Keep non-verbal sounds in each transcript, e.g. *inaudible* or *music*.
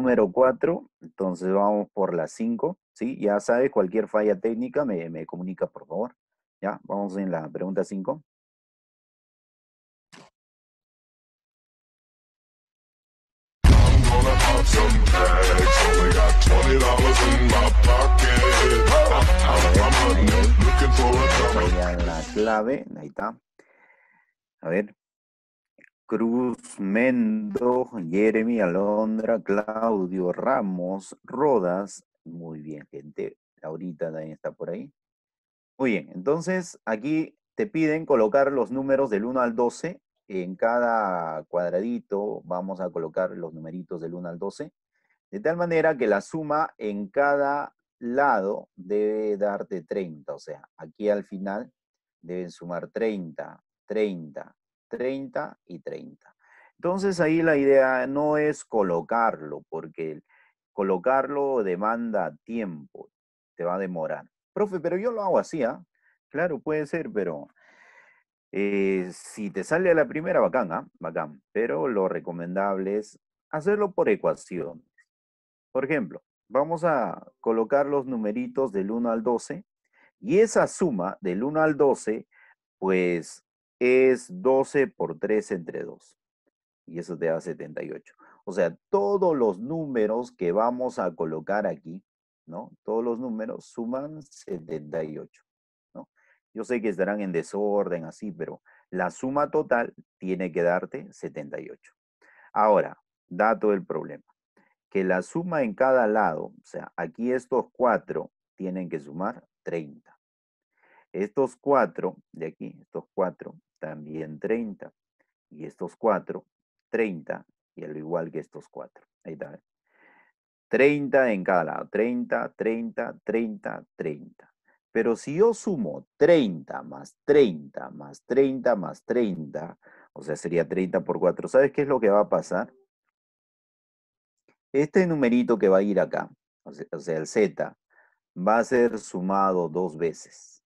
número 4, entonces vamos por la 5, ¿sí? Ya sabes, cualquier falla técnica me, me comunica, por favor. Ya, vamos en la pregunta 5. la clave, ahí está. A ver. Cruz, Mendo, Jeremy, Alondra, Claudio, Ramos, Rodas. Muy bien, gente. Laurita también está por ahí. Muy bien, entonces aquí te piden colocar los números del 1 al 12. En cada cuadradito vamos a colocar los numeritos del 1 al 12. De tal manera que la suma en cada lado debe darte 30. O sea, aquí al final deben sumar 30, 30, 30 y 30. Entonces ahí la idea no es colocarlo, porque colocarlo demanda tiempo, te va a demorar. Profe, pero yo lo hago así, ¿ah? Claro, puede ser, pero eh, si te sale a la primera, bacán, ¿ah? Bacán. Pero lo recomendable es hacerlo por ecuaciones. Por ejemplo, vamos a colocar los numeritos del 1 al 12 y esa suma del 1 al 12, pues es 12 por 3 entre 2. Y eso te da 78. O sea, todos los números que vamos a colocar aquí, ¿no? Todos los números suman 78. ¿no? Yo sé que estarán en desorden así, pero la suma total tiene que darte 78. Ahora, dato del problema. Que la suma en cada lado, o sea, aquí estos cuatro tienen que sumar 30. Estos cuatro de aquí, estos cuatro, también 30. Y estos cuatro, 30, y al igual que estos cuatro. Ahí está. 30 eh. en cada lado. 30, 30, 30, 30. Pero si yo sumo 30 más 30 más 30 más 30, o sea, sería 30 por 4, ¿sabes qué es lo que va a pasar? Este numerito que va a ir acá, o sea, el z, va a ser sumado dos veces.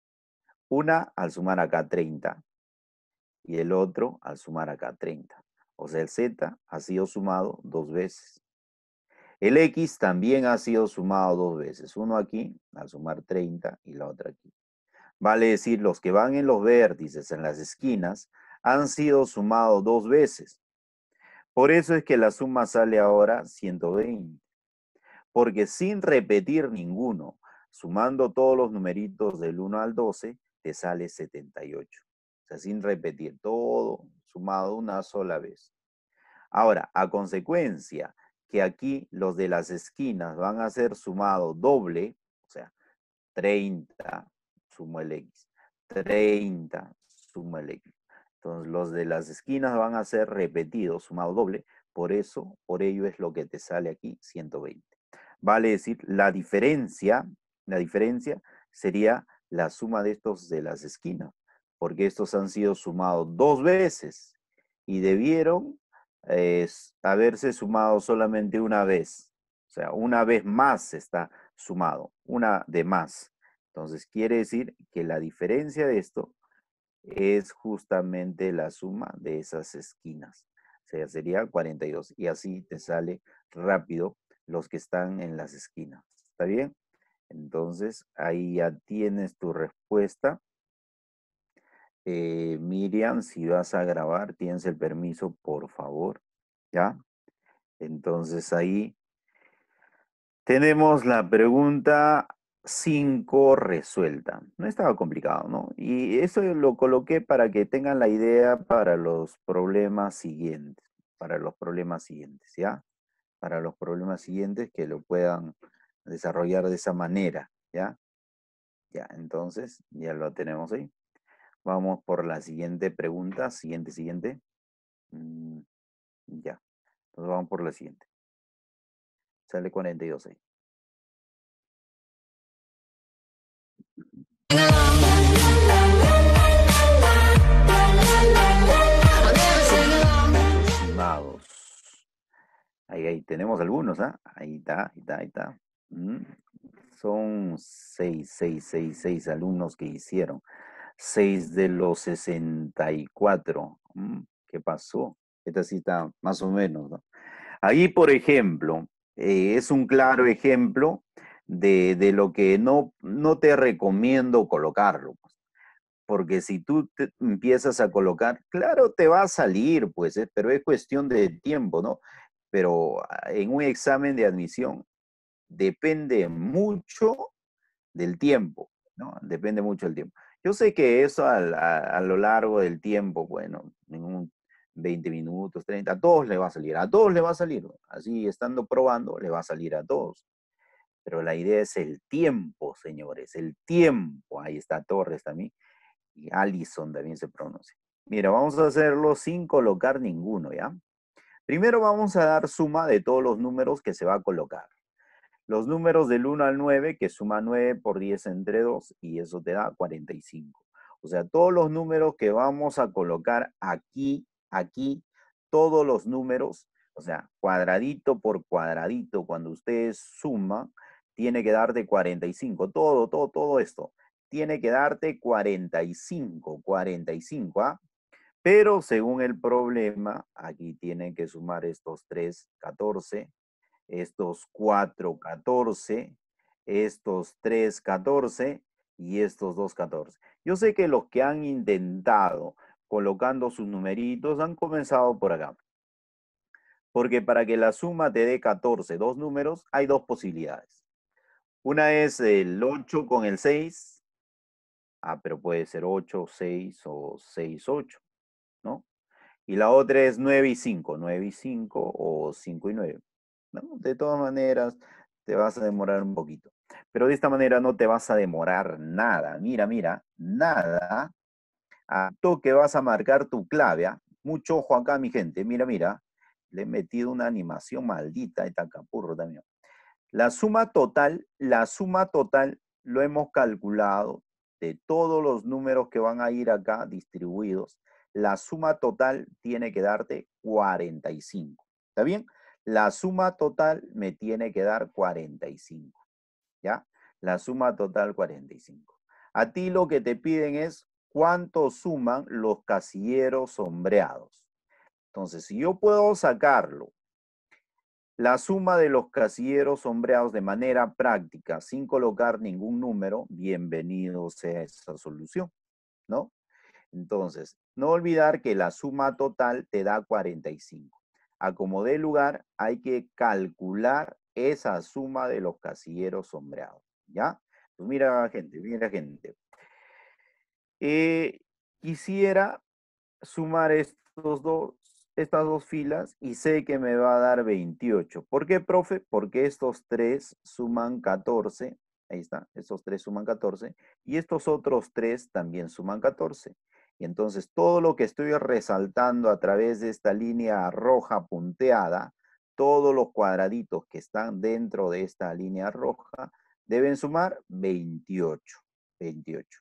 Una al sumar acá 30 y el otro al sumar acá 30. O sea, el z ha sido sumado dos veces. El x también ha sido sumado dos veces. Uno aquí al sumar 30 y la otra aquí. Vale decir, los que van en los vértices, en las esquinas, han sido sumados dos veces. Por eso es que la suma sale ahora 120. Porque sin repetir ninguno, sumando todos los numeritos del 1 al 12, te sale 78. O sea, sin repetir, todo sumado una sola vez. Ahora, a consecuencia que aquí los de las esquinas van a ser sumado doble, o sea, 30 sumo el x, 30 sumo el x. Entonces, los de las esquinas van a ser repetidos, sumado doble, por eso, por ello es lo que te sale aquí 120. Vale decir, la diferencia, la diferencia sería la suma de estos de las esquinas porque estos han sido sumados dos veces y debieron eh, haberse sumado solamente una vez. O sea, una vez más está sumado, una de más. Entonces, quiere decir que la diferencia de esto es justamente la suma de esas esquinas. O sea, sería 42. Y así te sale rápido los que están en las esquinas. ¿Está bien? Entonces, ahí ya tienes tu respuesta. Eh, Miriam, si vas a grabar, tienes el permiso, por favor. ¿Ya? Entonces ahí tenemos la pregunta 5 resuelta. No estaba complicado, ¿no? Y eso lo coloqué para que tengan la idea para los problemas siguientes. Para los problemas siguientes, ¿ya? Para los problemas siguientes que lo puedan desarrollar de esa manera, ¿ya? Ya, entonces ya lo tenemos ahí. Vamos por la siguiente pregunta. Siguiente, siguiente. Mm, ya. Entonces vamos por la siguiente. Sale 42 eh. ahí. Ahí, ahí tenemos algunos, ¿ah? Ahí está, ahí está, ahí está. Mm, son seis, seis, seis, seis alumnos que hicieron. 6 de los 64. Mm, ¿Qué pasó? Esta cita más o menos. Ahí, por ejemplo, eh, es un claro ejemplo de, lo que no, no te recomiendo colocarlo. Pues, porque si tú empiezas a colocar, claro, te va a salir, pues, ¿eh? pero es cuestión de tiempo, ¿no? Pero ah, en un examen de admisión depende mucho del tiempo, ¿no? Depende mucho del tiempo. Yo sé que eso a, lo largo del tiempo, bueno, 20 minutos, 30, a todos le va a salir, a todos le va a salir. Así estando probando, le va a salir a todos. Pero la idea es el tiempo, señores, el tiempo. Ahí está Torres también. Y Allison también se pronuncia. Mira, vamos a hacerlo sin colocar ninguno, ¿ya? Primero vamos a dar suma de todos los números que se va a colocar los números del 1 al 9, que suma 9 por 10 entre 2, y eso te da 45. O sea, todos los números que vamos a colocar aquí, aquí, todos los números, o sea, cuadradito por cuadradito, cuando ustedes suman, tiene que darte 45. Todo, todo, todo esto. Tiene que darte 45, 45, ¿ah? Pero según el problema, aquí tienen que sumar estos 3, 14, estos 4, 14, estos 3, 14 y estos 2, 14. Yo sé que los que han intentado colocando sus numeritos han comenzado por acá. Porque para que la suma te dé 14, dos números, hay dos posibilidades. Una es el 8 con el 6. Ah, pero puede ser 8, 6 o 6, 8, ¿no? Y la otra es 9 y 5, 9 y 5 o 5 y 9. De todas maneras, te vas a demorar un poquito. Pero de esta manera no te vas a demorar nada. Mira, mira, nada. A toque vas a marcar tu clave. ¿ah? Mucho ojo acá, mi gente. Mira, mira. Le he metido una animación maldita a esta capurro también. La suma total, la suma total lo hemos calculado de todos los números que van a ir acá distribuidos. La suma total tiene que darte 45. ¿Está bien? La suma total me tiene que dar 45. ¿Ya? La suma total 45. A ti lo que te piden es cuánto suman los casilleros sombreados. Entonces, si yo puedo sacarlo, la suma de los casilleros sombreados de manera práctica, sin colocar ningún número, bienvenido sea esa solución, ¿no? Entonces, no olvidar que la suma total te da 45 a como dé lugar, hay que calcular esa suma de los casilleros sombreados. ¿Ya? Pues mira, gente, mira, gente. Eh, quisiera sumar estos dos, estas dos filas y sé que me va a dar 28. ¿Por qué, profe? Porque estos tres suman 14. Ahí está, estos tres suman 14. Y estos otros tres también suman 14. Y entonces todo lo que estoy resaltando a través de esta línea roja punteada, todos los cuadraditos que están dentro de esta línea roja, deben sumar 28. 28.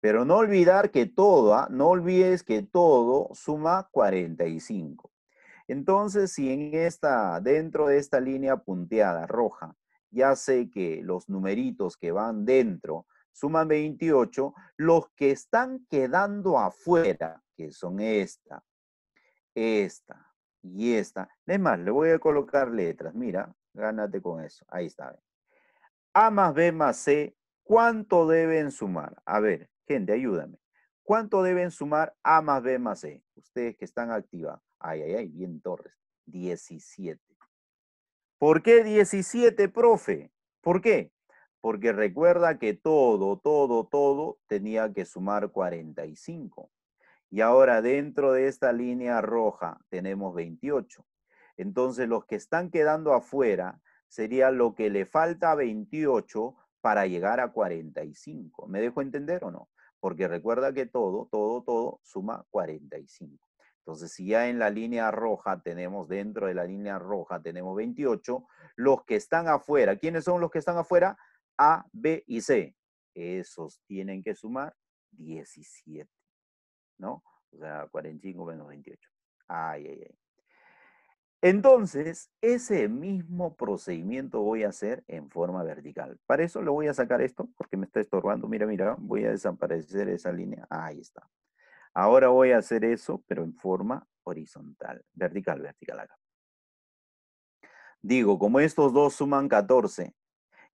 Pero no olvidar que todo, ¿ah? no olvides que todo suma 45. Entonces, si en esta, dentro de esta línea punteada roja, ya sé que los numeritos que van dentro suman 28, los que están quedando afuera, que son esta, esta y esta. Es más, le voy a colocar letras, mira, gánate con eso, ahí está. A más B más C, ¿cuánto deben sumar? A ver, gente, ayúdame. ¿Cuánto deben sumar A más B más C? Ustedes que están activas. Ay, ay, ay, bien Torres. 17. ¿Por qué 17, profe? ¿Por qué? Porque recuerda que todo, todo, todo tenía que sumar 45. Y ahora dentro de esta línea roja tenemos 28. Entonces los que están quedando afuera sería lo que le falta a 28 para llegar a 45. ¿Me dejo entender o no? Porque recuerda que todo, todo, todo suma 45. Entonces, si ya en la línea roja tenemos, dentro de la línea roja tenemos 28, los que están afuera, ¿quiénes son los que están afuera? A, B y C. Esos tienen que sumar 17, ¿no? O sea, 45 menos 28. Ay, ay, ay. Entonces, ese mismo procedimiento voy a hacer en forma vertical. Para eso le voy a sacar esto, porque me está estorbando. Mira, mira, voy a desaparecer esa línea. Ahí está. Ahora voy a hacer eso, pero en forma horizontal. Vertical, vertical acá. Digo, como estos dos suman 14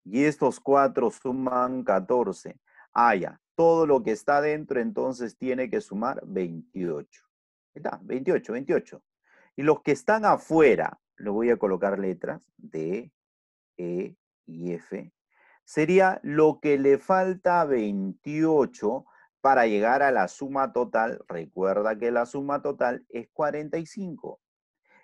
y estos cuatro suman 14. Ah, ya. todo lo que está dentro entonces tiene que sumar 28. Está, 28, 28. Y los que están afuera, le voy a colocar letras D, E y F, sería lo que le falta 28 para llegar a la suma total. Recuerda que la suma total es 45.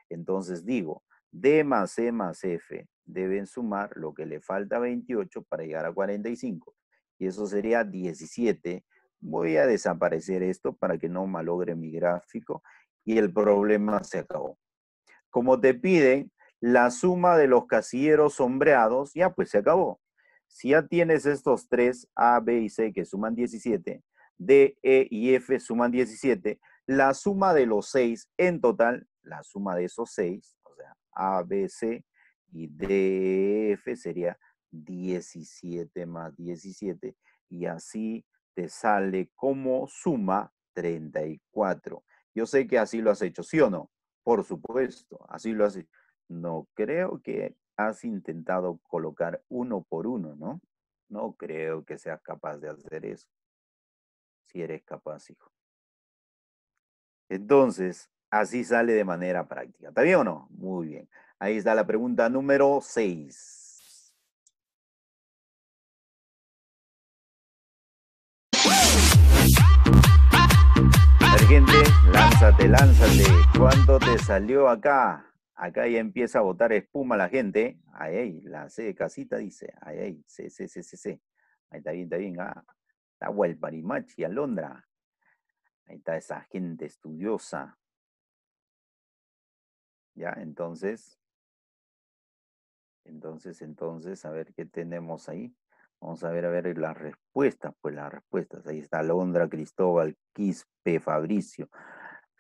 Entonces digo, D más E más F deben sumar lo que le falta 28 para llegar a 45. Y eso sería 17. Voy a desaparecer esto para que no malogre mi gráfico y el problema se acabó. Como te piden la suma de los casilleros sombreados, ya pues se acabó. Si ya tienes estos tres, A, B y C, que suman 17, D, E y F suman 17, la suma de los seis en total, la suma de esos seis, o sea, A, B, C, y DF sería 17 más 17 y así te sale como suma 34. Yo sé que así lo has hecho, ¿sí o no? Por supuesto, así lo has hecho. No creo que has intentado colocar uno por uno, ¿no? No creo que seas capaz de hacer eso. Si eres capaz, hijo. Entonces, así sale de manera práctica. ¿Está bien o no? Muy bien. Ahí está la pregunta número 6. Gente, lánzate, lánzate. ¿Cuánto te salió acá? Acá ya empieza a botar espuma la gente. Ahí, la C de casita dice. Ahí, ahí, C, C, C, C, Ahí está bien, está bien. Ah, está a Alondra. Ahí está esa gente estudiosa. Ya, entonces, entonces, entonces, a ver qué tenemos ahí. Vamos a ver, a ver las respuestas, pues las respuestas. Ahí está Londra, Cristóbal, Quispe, Fabricio,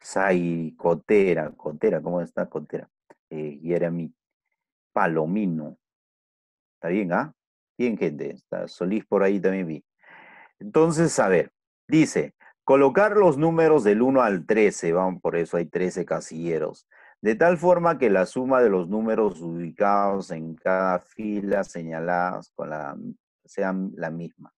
Sai, Cotera, Cotera, ¿cómo está Cotera? Eh, Jeremy Palomino. ¿Está bien, ah? Bien, gente. Está Solís por ahí también vi. Entonces, a ver, dice, colocar los números del 1 al 13, vamos por eso, hay 13 casilleros de tal forma que la suma de los números ubicados en cada fila señaladas con la, la misma.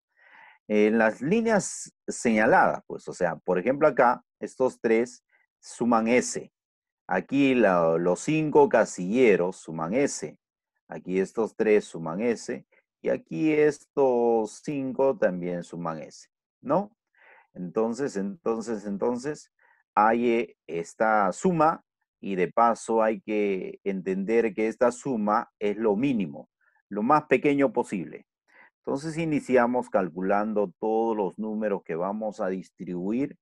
En las líneas señaladas, pues, o sea, por ejemplo acá, estos tres suman S. Aquí los cinco casilleros suman S. Aquí estos tres suman S. Y aquí estos cinco también suman S, ¿no? Entonces, entonces, entonces, hay esta suma y de paso hay que entender que esta suma es lo mínimo, lo más pequeño posible. Entonces iniciamos calculando todos los números que vamos a distribuir,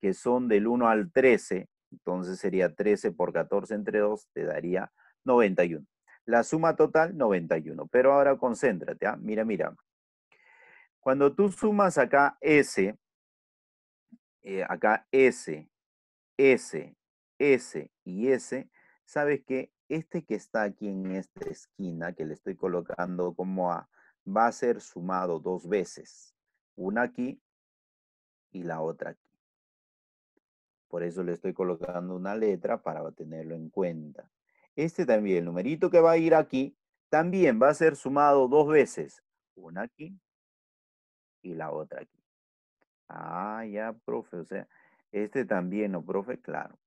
que son del 1 al 13. Entonces sería 13 por 14 entre 2, te daría 91. La suma total, 91. Pero ahora concéntrate, ¿ah? mira, mira. Cuando tú sumas acá S, eh, acá S, S S y S, sabes que este que está aquí en esta esquina, que le estoy colocando como A, va a ser sumado dos veces. Una aquí y la otra aquí. Por eso le estoy colocando una letra para tenerlo en cuenta. Este también, el numerito que va a ir aquí, también va a ser sumado dos veces. Una aquí y la otra aquí. Ah, ya, profe, o sea, este también, ¿no, profe? Claro.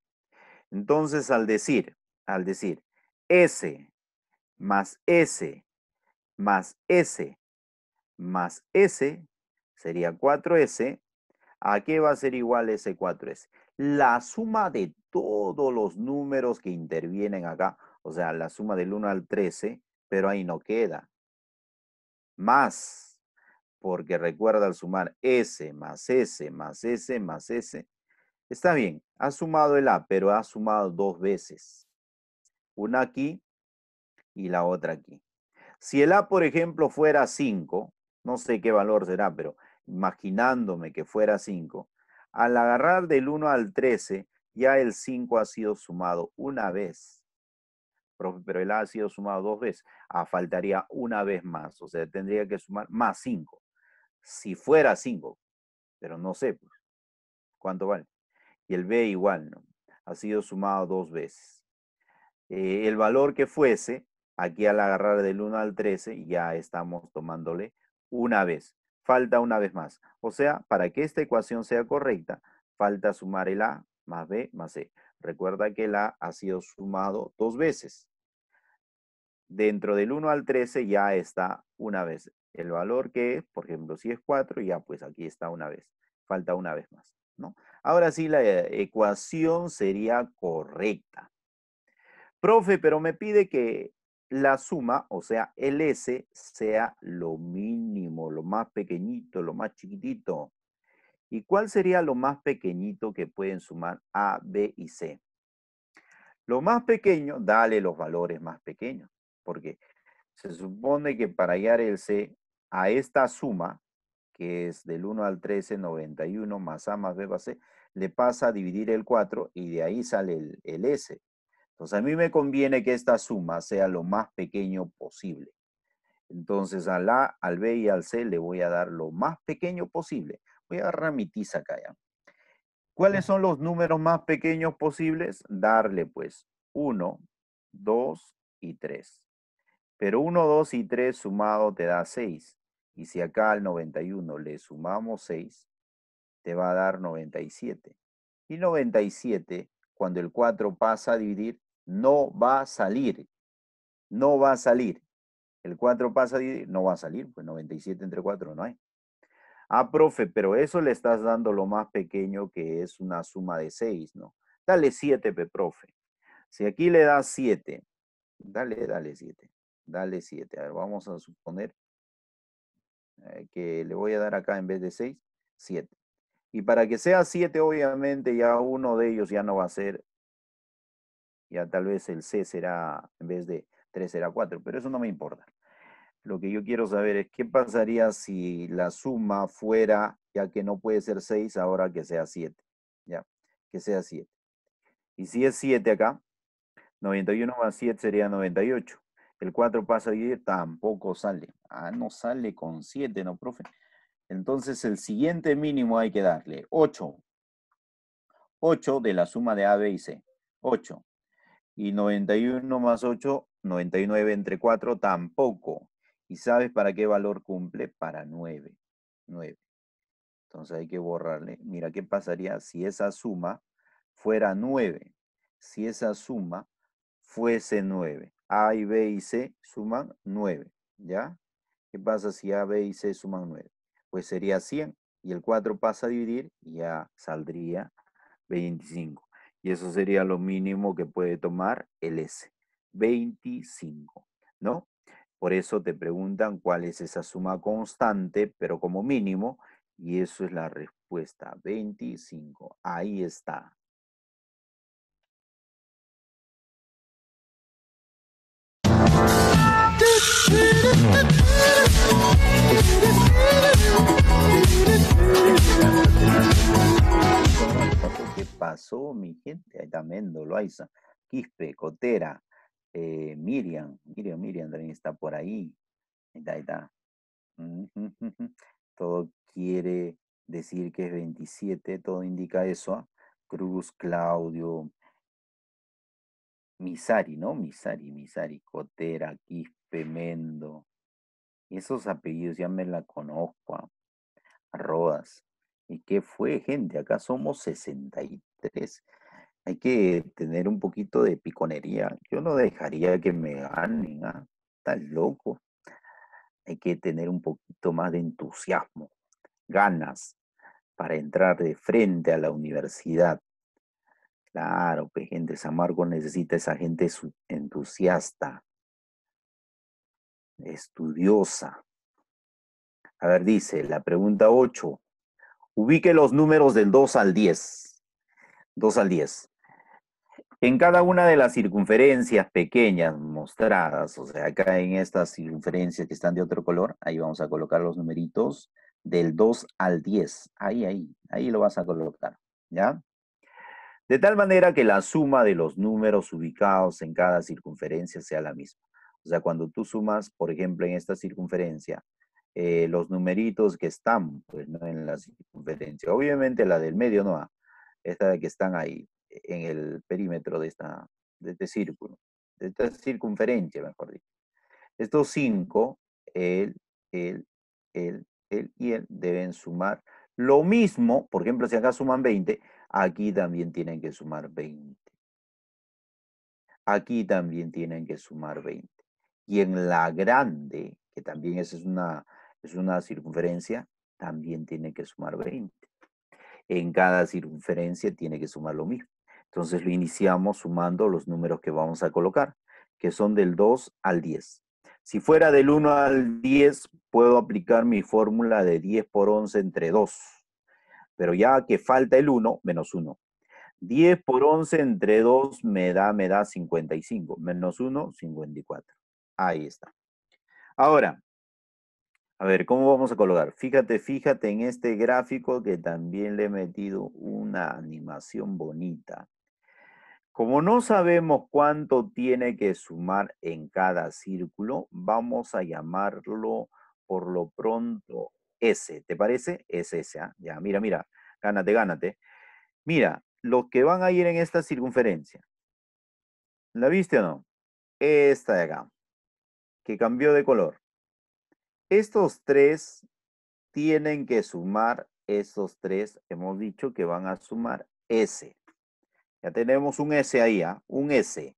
Entonces, al decir, al decir S más S más S más S sería 4S. ¿A qué va a ser igual ese 4S? La suma de todos los números que intervienen acá, o sea, la suma del 1 al 13, pero ahí no queda. Más, porque recuerda al sumar S más S más S más S, Está bien, ha sumado el A, pero ha sumado dos veces. Una aquí y la otra aquí. Si el A, por ejemplo, fuera 5, no sé qué valor será, pero imaginándome que fuera 5, al agarrar del 1 al 13, ya el 5 ha sido sumado una vez. Pero el A ha sido sumado dos veces. A ah, faltaría una vez más. O sea, tendría que sumar más 5. Si fuera 5. Pero no sé, pues, ¿cuánto vale? y el B igual, ¿no? Ha sido sumado dos veces. Eh, el valor que fuese, aquí al agarrar del 1 al 13, ya estamos tomándole una vez. Falta una vez más. O sea, para que esta ecuación sea correcta, falta sumar el A más B más C. Recuerda que el A ha sido sumado dos veces. Dentro del 1 al 13 ya está una vez. El valor que es, por ejemplo, si es 4, ya pues aquí está una vez. Falta una vez más, ¿no? Ahora sí, la eh, ecuación sería correcta. Profe, pero me pide que la suma, o sea, el S, sea lo mínimo, lo más pequeñito, lo más chiquitito. ¿Y cuál sería lo más pequeñito que pueden sumar A, B y C? Lo más pequeño, dale los valores más pequeños, porque se supone que para hallar el C a esta suma, que es del 1 al 13, 91 más A más B más C, le pasa a dividir el 4 y de ahí sale el, S. Entonces a mí me conviene que esta suma sea lo más pequeño posible. Entonces al A, al B y al C le voy a dar lo más pequeño posible. Voy a agarrar mi tiza acá ya. ¿Cuáles son los números más pequeños posibles? Darle pues 1, 2 y 3. Pero 1, 2 y 3 sumado te da 6. Y si acá al 91 le sumamos 6, te va a dar 97. Y 97, cuando el 4 pasa a dividir, no va a salir. No va a salir. El 4 pasa a dividir, no va a salir, pues 97 entre 4 no hay. Ah, profe, pero eso le estás dando lo más pequeño que es una suma de 6, ¿no? Dale 7, profe. Si aquí le das 7, dale, dale 7. Dale 7. A ver, vamos a suponer eh, que le voy a dar acá en vez de 6, 7. Y para que sea 7, obviamente ya uno de ellos ya no va a ser, ya tal vez el C será, en vez de 3 será 4, pero eso no me importa. Lo que yo quiero saber es qué pasaría si la suma fuera, ya que no puede ser 6, ahora que sea 7. Ya, que sea 7. Y si es 7 acá, 91 más 7 sería 98. El 4 pasa a 10, tampoco sale. Ah, no sale con 7, ¿no, profe? Entonces el siguiente mínimo hay que darle 8. 8 de la suma de A, B y C. 8. Y 91 más 8, 99 entre 4 tampoco. ¿Y sabes para qué valor cumple? Para 9. 9. Entonces hay que borrarle. Mira, ¿qué pasaría si esa suma fuera 9? Si esa suma fuese 9. A y B y C suman 9, ¿ya? ¿Qué pasa si A, B y C suman 9? Pues sería 100 y el 4 pasa a dividir y ya saldría 25. Y eso sería lo mínimo que puede tomar el S, 25, ¿no? Por eso te preguntan cuál es esa suma constante, pero como mínimo, y eso es la respuesta, 25. Ahí está. ¿Qué pasó, mi gente? Ahí está Mendo, Loaiza, Quispe, Cotera, eh, Miriam, Miriam, Miriam también está por ahí. Ahí está, *laughs* Todo quiere decir que es 27, todo indica eso. ¿ah? Cruz, Claudio, Misari, ¿no? Misari, Misari, Cotera, Quispe, Mendo, esos apellidos ya me la conozco. Arrobas. Ah, ¿Y qué fue, gente? Acá somos 63. Hay que tener un poquito de piconería. Yo no dejaría que me ganen. ¿ah? loco. Hay que tener un poquito más de entusiasmo, ganas para entrar de frente a la universidad. Claro, que pues, gente, San Marcos necesita esa gente entusiasta, estudiosa. A ver, dice la pregunta 8. Ubique los números del 2 al 10. 2 al 10. En cada una de las circunferencias pequeñas mostradas, o sea, acá en estas circunferencias que están de otro color, ahí vamos a colocar los numeritos del 2 al 10. Ahí, ahí, ahí lo vas a colocar, ¿ya? De tal manera que la suma de los números ubicados en cada circunferencia sea la misma. O sea, cuando tú sumas, por ejemplo, en esta circunferencia, eh, los numeritos que están pues, ¿no? en la circunferencia, obviamente la del medio no, esta que están ahí, e, en el perímetro de, esta, este círculo, de esta circunferencia, mejor dicho. Estos cinco, el, el, el, el y el, deben sumar lo mismo, por ejemplo, si acá suman 20, aquí también tienen que sumar 20. Aquí también tienen que sumar 20. Y en la grande, que también esa es una, es una circunferencia, también tiene que sumar 20. En cada circunferencia tiene que sumar lo mismo. Entonces lo iniciamos sumando los números que vamos a colocar, que son del 2 al 10. Si fuera del 1 al 10, puedo aplicar mi fórmula de 10 por 11 entre 2. Pero ya que falta el 1, menos 1. 10 por 11 entre 2 me da, me da 55. Menos 1, 54. Ahí está. Ahora, a ver, ¿cómo vamos a colocar? Fíjate, fíjate en este gráfico que también le he metido una animación bonita. Como no sabemos cuánto tiene que sumar en cada círculo, vamos a llamarlo por lo pronto S. ¿Te parece? Es S, ¿ah? Ya, mira, mira. Gánate, gánate. Mira, los que van a ir en esta circunferencia. ¿La viste o no? Esta de acá que cambió de color. Estos tres tienen que sumar, esos tres hemos dicho que van a sumar S. Ya tenemos un S ahí, ¿eh? un S.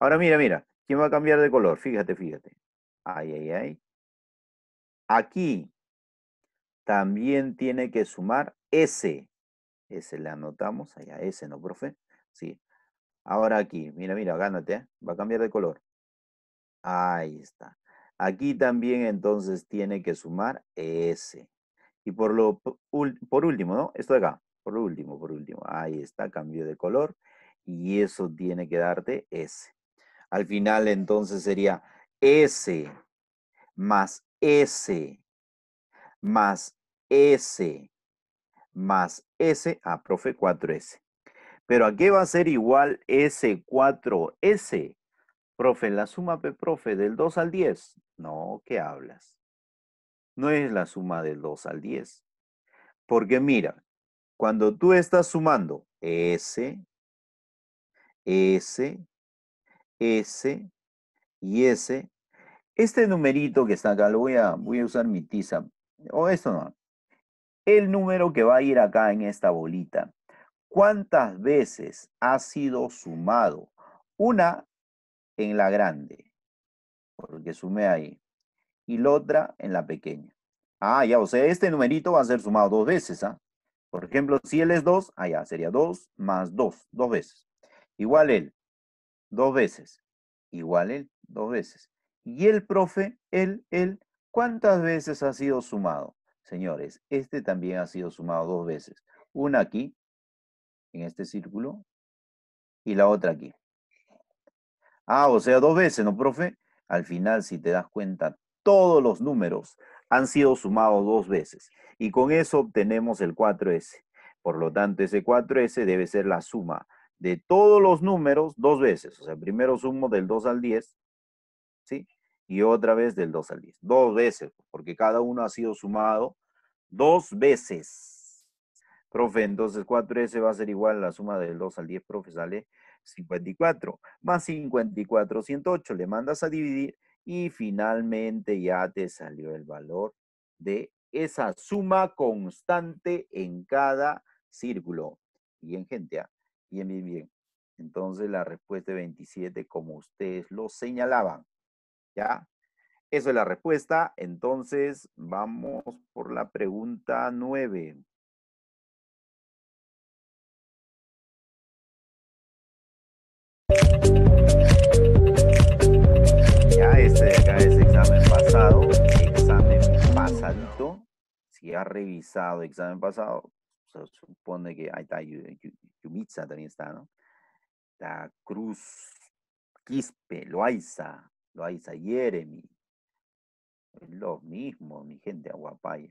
Ahora mira, mira, ¿quién va a cambiar de color? Fíjate, fíjate. Ahí, ahí, ahí. Aquí también tiene que sumar S. S le anotamos, allá S, ¿no, profe? Sí. Ahora aquí, mira, mira, gánate, ¿eh? va a cambiar de color. Ahí está. Aquí también entonces tiene que sumar S. Y por, lo, por último, ¿no? Esto de acá. Por último, por último. Ahí está, cambio de color. Y eso tiene que darte S. Al final entonces sería S más S más S más S. Ah, profe, 4S. Pero ¿a qué va a ser igual S4S? Profe, la suma, P, profe, del 2 al 10. No, ¿qué hablas? No es la suma del 2 al 10. Porque mira, cuando tú estás sumando S, S, S y S, este numerito que está acá, lo voy a, voy a usar mi tiza, o esto no, el número que va a ir acá en esta bolita, ¿cuántas veces ha sido sumado? Una en la grande, porque sumé ahí, y la otra en la pequeña. Ah, ya, o sea, este numerito va a ser sumado dos veces, ¿ah? Por ejemplo, si él es 2, allá ah, sería 2 más 2, dos veces. Igual él, dos veces. Igual él, dos veces. Y el profe, él, él, ¿cuántas veces ha sido sumado? Señores, este también ha sido sumado dos veces. Una aquí, en este círculo, y la otra aquí. Ah, o sea, dos veces, ¿no, profe? Al final, si te das cuenta, todos los números han sido sumados dos veces. Y con eso obtenemos el 4S. Por lo tanto, ese 4S debe ser la suma de todos los números dos veces. O sea, primero sumo del 2 al 10, ¿sí? Y otra vez del 2 al 10. Dos veces, porque cada uno ha sido sumado dos veces. Profe, entonces 4S va a ser igual a la suma del 2 al 10, profe, sale 54 más 54, 108, le mandas a dividir y finalmente ya te salió el valor de esa suma constante en cada círculo. Bien, gente, bien, bien, bien. Entonces la respuesta es 27 como ustedes lo señalaban. ¿Ya? Eso es la respuesta. Entonces vamos por la pregunta 9. Ya este de acá es examen pasado, examen pasadito. Si ha revisado examen pasado, se supone que ahí está Yumitsa también está, ¿no? La Cruz, Quispe, Loaiza, Loaiza, Jeremy. Lo mismo, mi gente, Aguapaya.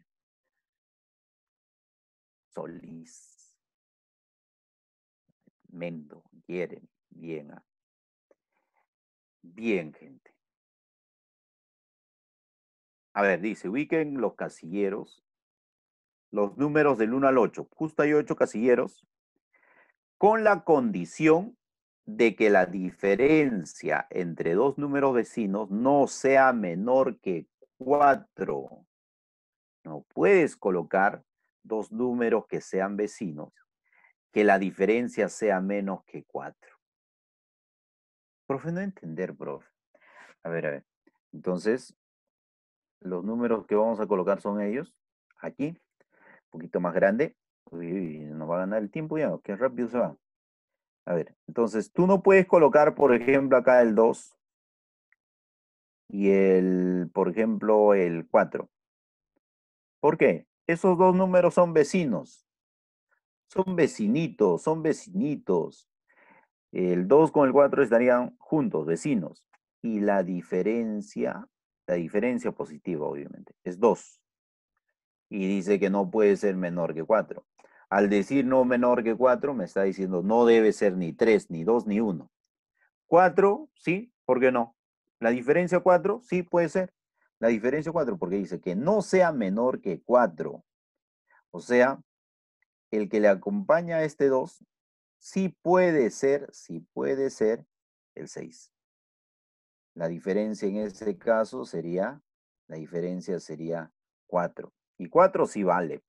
Solís. Mendo, Jeremy, bien. Ah. Bien, gente. A ver, dice, ubiquen los casilleros, los números del 1 al 8. Justo hay 8 casilleros, con la condición de que la diferencia entre dos números vecinos no sea menor que 4. No puedes colocar dos números que sean vecinos, que la diferencia sea menos que 4. Profe, no entender, profe. A ver, a ver. Entonces, los números que vamos a colocar son ellos. Aquí, un poquito más grande. Uy, nos va a ganar el tiempo ya. Qué rápido se va. A ver, entonces, tú no puedes colocar, por ejemplo, acá el 2 y el, por ejemplo, el 4. ¿Por qué? Esos dos números son vecinos. Son vecinitos, son vecinitos. El 2 con el 4 estarían juntos, vecinos. Y la diferencia, la diferencia positiva, obviamente, es 2. Y dice que no puede ser menor que 4. Al decir no menor que 4, me está diciendo no debe ser ni 3, ni 2, ni 1. 4, sí, ¿por qué no? La diferencia 4, sí puede ser. La diferencia 4, porque dice que no sea menor que 4. O sea, el que le acompaña a este 2 sí puede ser, sí puede ser el 6. La diferencia en este caso sería, la diferencia sería 4. Y 4 sí vale.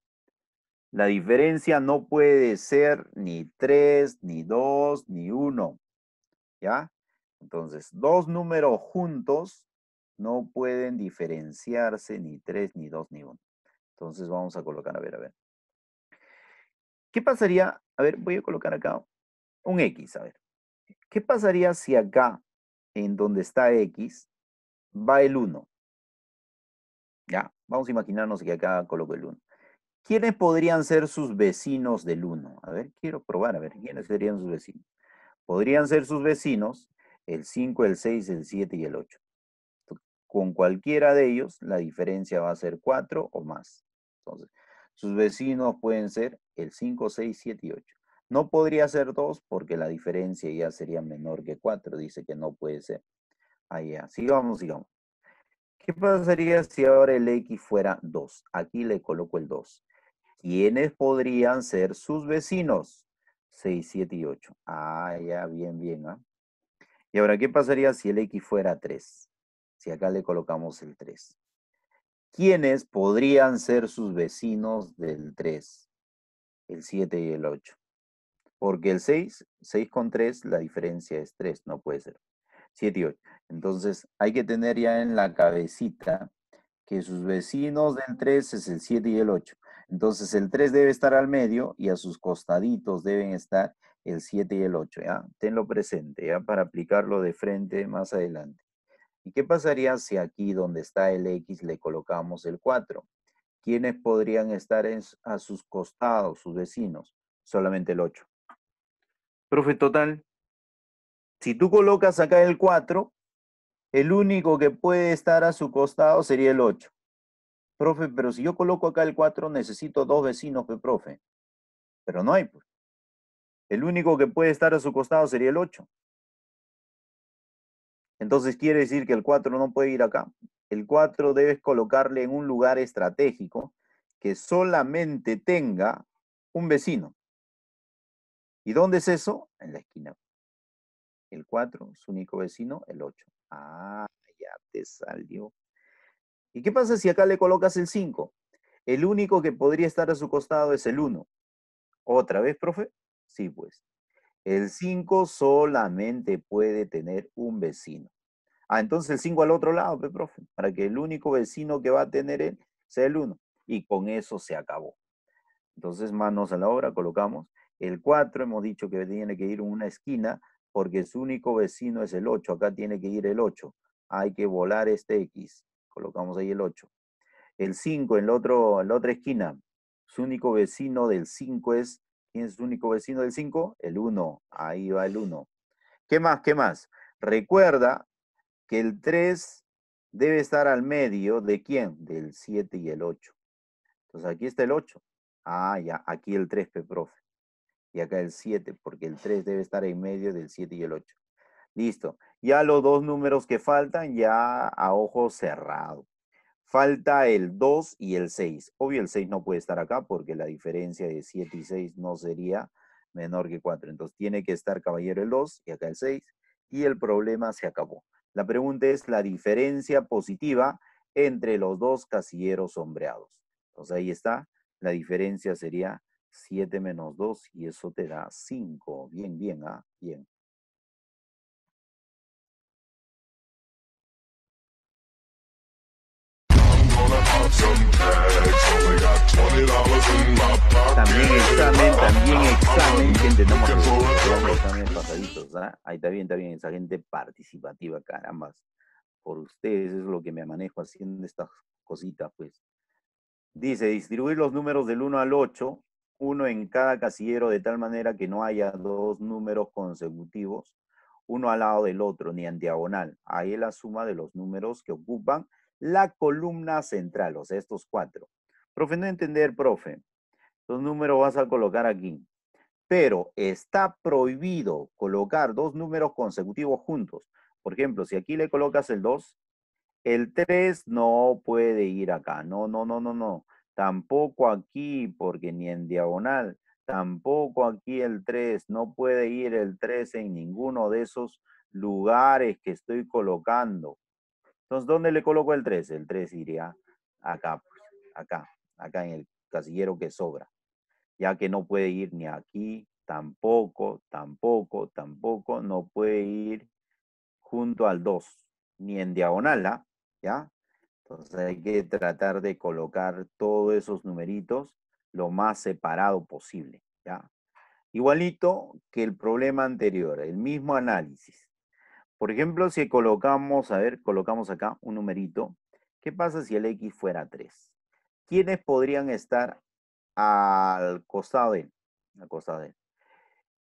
La diferencia no puede ser ni 3, ni 2, ni 1. ¿Ya? Entonces, dos números juntos no pueden diferenciarse ni 3, ni 2, ni 1. Entonces vamos a colocar, a ver, a ver. ¿Qué pasaría? A ver, voy a colocar acá un X, a ver. ¿Qué pasaría si acá, en donde está X, va el 1? Ya, vamos a imaginarnos que acá coloco el 1. ¿Quiénes podrían ser sus vecinos del 1? A ver, quiero probar, a ver, ¿quiénes serían sus vecinos? Podrían ser sus vecinos el 5, el 6, el 7 y el 8. Con cualquiera de ellos, la diferencia va a ser 4 o más. Entonces, sus vecinos pueden ser el 5, 6, 7 y 8. No podría ser 2 porque la diferencia ya sería menor que 4. Dice que no puede ser. Ahí ya. Sigamos, sigamos. ¿Qué pasaría si ahora el X fuera 2? Aquí le coloco el 2. ¿Quiénes podrían ser sus vecinos? 6, 7 y 8. Ah, ya, bien, bien. ¿ah? Y ahora, ¿qué pasaría si el X fuera 3? Si acá le colocamos el 3. ¿Quiénes podrían ser sus vecinos del 3? el 7 y el 8. Porque el 6, 6 con 3, la diferencia es 3, no puede ser. 7 y 8. Entonces hay que tener ya en la cabecita que sus vecinos del 3 es el 7 y el 8. Entonces el 3 debe estar al medio y a sus costaditos deben estar el 7 y el 8. ¿ya? Tenlo presente ya para aplicarlo de frente más adelante. ¿Y qué pasaría si aquí donde está el X le colocamos el 4? ¿Quiénes podrían estar a sus costados, sus vecinos? Solamente el 8. Profe, total. Si tú colocas acá el 4, el único que puede estar a su costado sería el 8. Profe, pero si yo coloco acá el 4, necesito dos vecinos, pues, profe. Pero no hay, pues. El único que puede estar a su costado sería el 8. Entonces quiere decir que el 4 no puede ir acá. El 4 debes colocarle en un lugar estratégico que solamente tenga un vecino. ¿Y dónde es eso? En la esquina. El 4, su único vecino, el 8. Ah, ya te salió. ¿Y qué pasa si acá le colocas el 5? El único que podría estar a su costado es el 1. ¿Otra vez, profe? Sí, pues. El 5 solamente puede tener un vecino. Ah, entonces el 5 al otro lado, profe, para que el único vecino que va a tener él sea el 1. Y con eso se acabó. Entonces, manos a la obra, colocamos. El 4 hemos dicho que tiene que ir una esquina porque su único vecino es el 8. Acá tiene que ir el 8. Hay que volar este X. Colocamos ahí el 8. El 5 en la otra esquina. Su único vecino del 5 es... ¿Quién es su único vecino del 5? El 1. Ahí va el 1. ¿Qué más? ¿Qué más? Recuerda que el 3 debe estar al medio de quién? Del 7 y el 8. Entonces aquí está el 8. Ah, ya, aquí el 3, profe. Y acá el 7, porque el 3 debe estar en medio del 7 y el 8. Listo. Ya los dos números que faltan, ya a ojo cerrado. Falta el 2 y el 6. Obvio el 6 no puede estar acá porque la diferencia de 7 y 6 no sería menor que 4. Entonces tiene que estar caballero el 2 y acá el 6 y el problema se acabó. La pregunta es la diferencia positiva entre los dos casilleros sombreados. Entonces ahí está, la diferencia sería 7 menos 2 y eso te da 5. Bien, bien, ¿ah? Bien. También examen, también examen, gente, estamos también, Ahí está bien, está bien, esa gente participativa, Caramba, Por ustedes es lo que me manejo haciendo estas cositas, pues. Dice, distribuir los números del 1 al 8, uno en cada casillero de tal manera que no haya dos números consecutivos, uno al lado del otro, ni en diagonal. Ahí es la suma de los números que ocupan la columna central, o sea, estos cuatro. Profe, no entender, profe. Los números vas a colocar aquí. Pero está prohibido colocar dos números consecutivos juntos. Por ejemplo, si aquí le colocas el 2, el 3 no puede ir acá. No, no, no, no, no. Tampoco aquí, porque ni en diagonal. Tampoco aquí el 3. No puede ir el 3 en ninguno de esos lugares que estoy colocando. Entonces, ¿dónde le coloco el 3? El 3 iría acá, pues, acá, acá en el casillero que sobra, ya que no puede ir ni aquí, tampoco, tampoco, tampoco, no puede ir junto al 2, ni en diagonal, ¿ah? ¿ya? Entonces hay que tratar de colocar todos esos numeritos lo más separado posible, ¿ya? Igualito que el problema anterior, el mismo análisis. Por ejemplo, si colocamos, a ver, colocamos acá un numerito, ¿qué pasa si el X fuera 3? ¿Quiénes podrían estar al costado de él?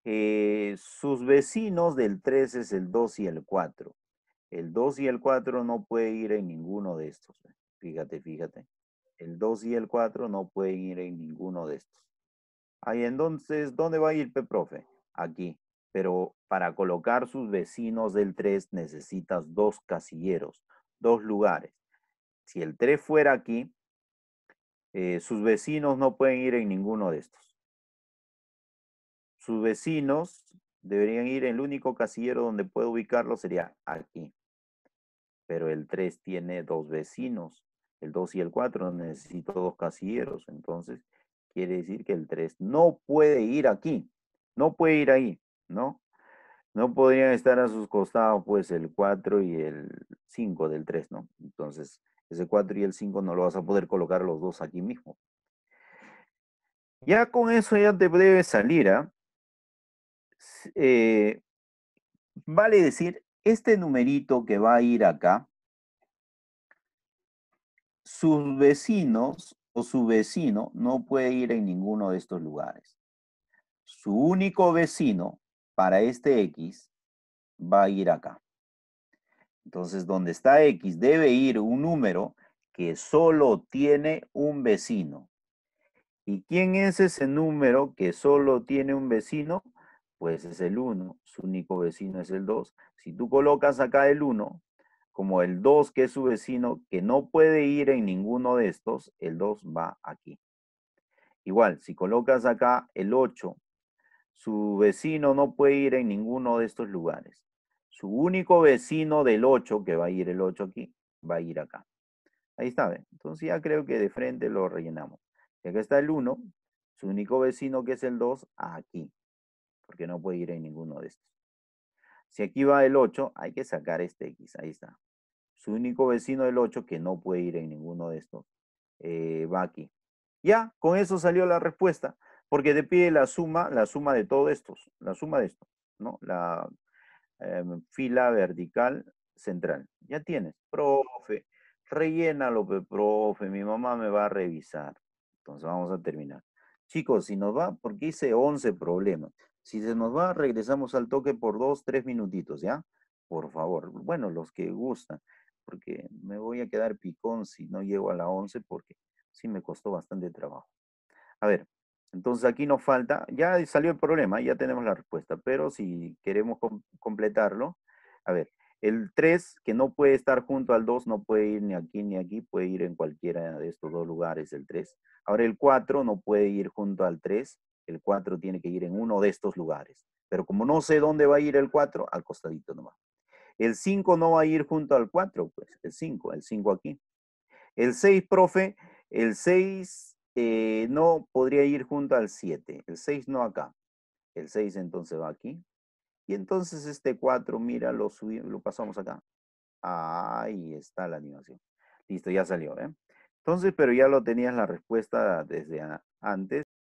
Eh, sus vecinos del 3 es el 2 y el 4. El 2 y el 4 no puede ir en ninguno de estos. ¿eh? Fíjate, fíjate. El 2 y el 4 no pueden ir en ninguno de estos. Ahí entonces, ¿dónde va a ir, p profe? Aquí pero para colocar sus vecinos del 3 necesitas dos casilleros, dos lugares. Si el 3 fuera aquí, eh, sus vecinos no pueden ir en ninguno de estos. Sus vecinos deberían ir, en el único casillero donde puedo ubicarlo sería aquí. Pero el 3 tiene dos vecinos, el 2 y el 4, necesito dos casilleros. Entonces, quiere decir que el 3 no puede ir aquí, no puede ir ahí. ¿no? No podrían estar a sus costados, pues, el 4 y el 5 del 3, ¿no? Entonces, ese 4 y el 5 no lo vas a poder colocar los dos aquí mismo. Ya con eso ya te debe salir, ¿ah? Eh, vale decir, este numerito que va a ir acá, sus vecinos o su vecino no puede ir en ninguno de estos lugares. Su único vecino para este X va a ir acá. Entonces, donde está X debe ir un número que solo tiene un vecino. ¿Y quién es ese número que solo tiene un vecino? Pues es el 1, su único vecino es el 2. Si tú colocas acá el 1, como el 2 que es su vecino, que no puede ir en ninguno de estos, el 2 va aquí. Igual, si colocas acá el 8, su vecino no puede ir en ninguno de estos lugares. Su único vecino del 8, que va a ir el 8 aquí, va a ir acá. Ahí está, ¿ven? Entonces ya creo que de frente lo rellenamos. Y acá está el 1, su único vecino que es el 2, aquí. Porque no puede ir en ninguno de estos. Si aquí va el 8, hay que sacar este X, ahí está. Su único vecino del 8, que no puede ir en ninguno de estos, eh, va aquí. Ya, con eso salió la respuesta porque te pide la suma, la suma de todos estos, la suma de esto, ¿no? La em, fila vertical central. Ya tienes, profe, rellénalo, profe, mi mamá me va a revisar. Entonces vamos a terminar. Chicos, si nos va, porque hice 11 problemas. Si se nos va, regresamos al toque por dos, tres minutitos, ¿ya? Por favor. Bueno, los que gustan, porque me voy a quedar picón si no llego a la 11, porque sí me costó bastante trabajo. A ver, entonces aquí nos falta, ya salió el problema, ya tenemos la respuesta, pero si queremos completarlo, a ver, el 3 que no puede estar junto al 2 no puede ir ni aquí ni aquí, puede ir en cualquiera de estos dos lugares el 3. Ahora el 4 no puede ir junto al 3, el 4 tiene que ir en uno de estos lugares. Pero como no sé dónde va a ir el 4, al costadito nomás. El 5 no va a ir junto al 4, pues el 5, el 5 aquí. El 6, profe, el 6 eh, no podría ir junto al 7. El 6 no acá. El 6 entonces va aquí. Y entonces este 4, mira, lo, subimos, lo pasamos acá. Ahí está la animación. Listo, ya salió. ¿eh? Entonces, pero ya lo tenías la respuesta desde antes.